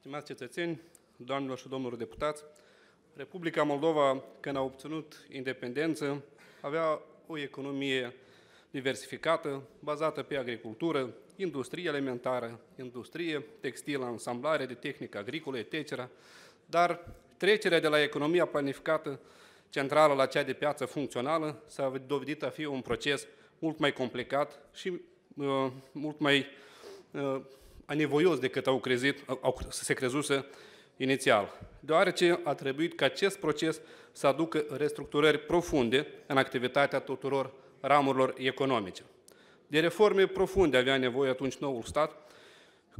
Stimați cetățeni, doamnelor și domnilor deputați, Republica Moldova, când a obținut independență, avea o economie diversificată, bazată pe agricultură, industrie alimentară, industrie textilă, ansamblare de tehnică agricolă, etc., dar trecerea de la economia planificată centrală la cea de piață funcțională s-a dovedit a fi un proces mult mai complicat și uh, mult mai uh, anevoios decât au crezit, au, se crezuse inițial, deoarece a trebuit ca acest proces să aducă restructurări profunde în activitatea tuturor ramurilor economice. De reforme profunde avea nevoie atunci noul stat,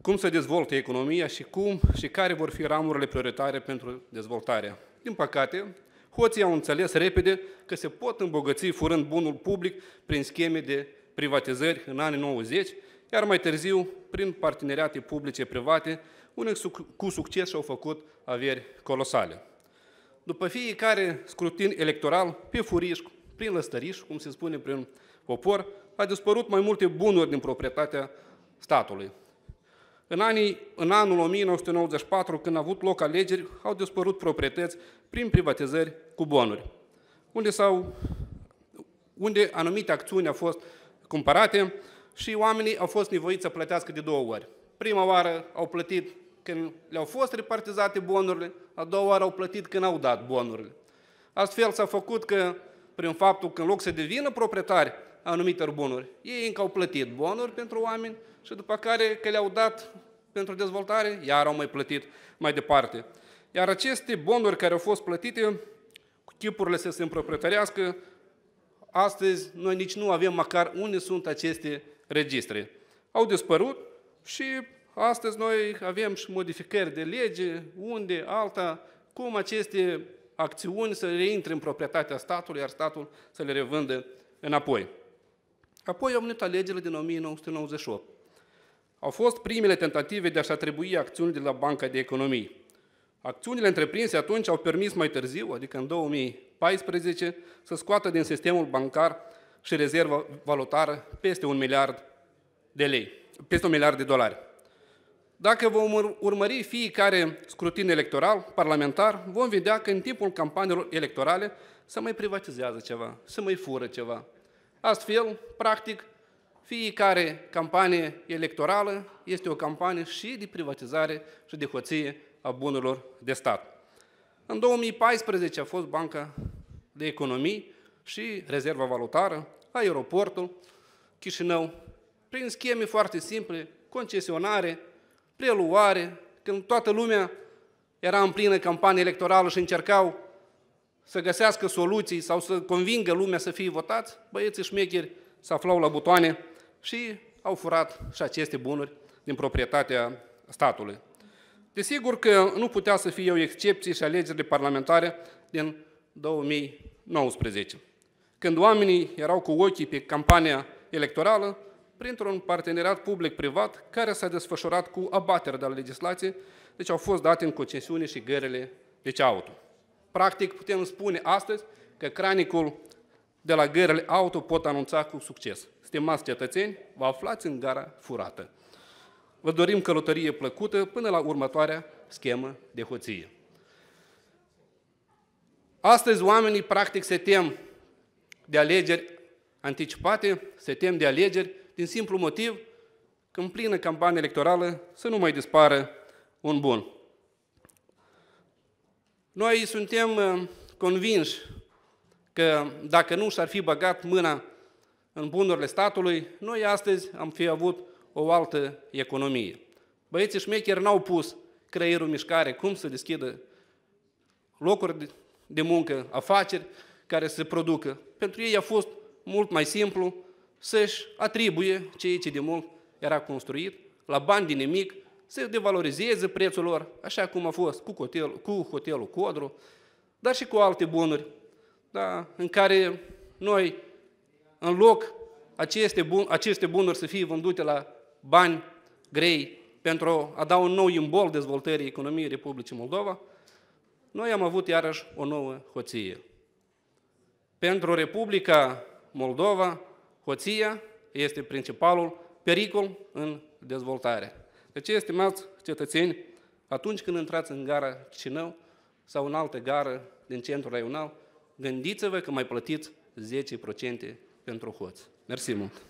cum se dezvoltă economia și cum și care vor fi ramurile prioritare pentru dezvoltare. Din păcate, hoții au înțeles repede că se pot îmbogăți furând bunul public prin scheme de privatizări în anii 90 iar mai târziu, prin parteneriate publice-private, unii cu succes și-au făcut averi colosale. După fiecare scrutin electoral, pe furiș, prin lăstăriș, cum se spune prin popor, a dispărut mai multe bunuri din proprietatea statului. În, anii, în anul 1994, când au avut loc alegeri, au dispărut proprietăți prin privatizări cu bonuri, unde, unde anumite acțiuni au fost cumpărate, și oamenii au fost nevoiți să plătească de două ori. Prima oară au plătit când le-au fost repartizate bonurile, a doua oară au plătit când au dat bonurile. Astfel s-a făcut că, prin faptul că în loc să devină proprietari anumitor bonuri, ei încă au plătit bonuri pentru oameni și după care că le-au dat pentru dezvoltare, iar au mai plătit mai departe. Iar aceste bonuri care au fost plătite, cu chipurile să se împroprietărească, astăzi noi nici nu avem măcar unde sunt aceste registre. Au dispărut și astăzi noi avem și modificări de lege, unde, alta, cum aceste acțiuni să reintre în proprietatea statului, iar statul să le revândă înapoi. Apoi au venit alegerile din 1998. Au fost primele tentative de a-și atribui acțiuni de la Banca de Economii. Acțiunile întreprinse atunci au permis mai târziu, adică în 2014, să scoată din sistemul bancar și rezervă valutară peste un miliard de lei, peste un miliard de dolari. Dacă vom urmări fiecare scrutin electoral, parlamentar, vom vedea că în timpul campaniilor electorale se mai privatizează ceva, se mai fură ceva. Astfel, practic, fiecare campanie electorală este o campanie și de privatizare și de hoție a bunurilor de stat. În 2014 a fost Banca de Economii și rezerva valutară, aeroportul, Chișinău, prin scheme foarte simple, concesionare, preluare, când toată lumea era în plină campanie electorală și încercau să găsească soluții sau să convingă lumea să fie votați, băieții șmecheri se aflau la butoane și au furat și aceste bunuri din proprietatea statului. Desigur că nu putea să fie o excepție și alegerile parlamentare din 2019 când oamenii erau cu ochii pe campania electorală, printr-un parteneriat public-privat care s-a desfășurat cu abateri de la legislație, deci au fost date în concesiune și gările de auto. Practic, putem spune astăzi că cranicul de la gările auto pot anunța cu succes. Stimați cetățeni, vă aflați în gara furată. Vă dorim călătorie plăcută până la următoarea schemă de hoție. Astăzi oamenii practic se tem de alegeri anticipate, se tem de alegeri din simplu motiv că în plină campanie electorală să nu mai dispară un bun. Noi suntem uh, convinși că dacă nu și-ar fi băgat mâna în bunurile statului, noi astăzi am fi avut o altă economie. Băieții șmecheri n-au pus creierul mișcare cum să deschidă locuri de muncă, afaceri care să producă pentru ei a fost mult mai simplu să-și atribuie ceea ce de mult era construit, la bani din nimic, să devalorizeze prețul lor, așa cum a fost cu, hotel, cu hotelul Codru, dar și cu alte bunuri, da? în care noi, în loc aceste, bun, aceste bunuri să fie vândute la bani grei pentru a da un nou imbol dezvoltării economiei Republicii Moldova, noi am avut iarăși o nouă hoție. Pentru Republica Moldova, hoția este principalul pericol în dezvoltare. Deci, estimați cetățeni, atunci când intrați în gara Chișinău sau în altă gară din centrul raional, gândiți-vă că mai plătiți 10% pentru hoți. Mersi mult!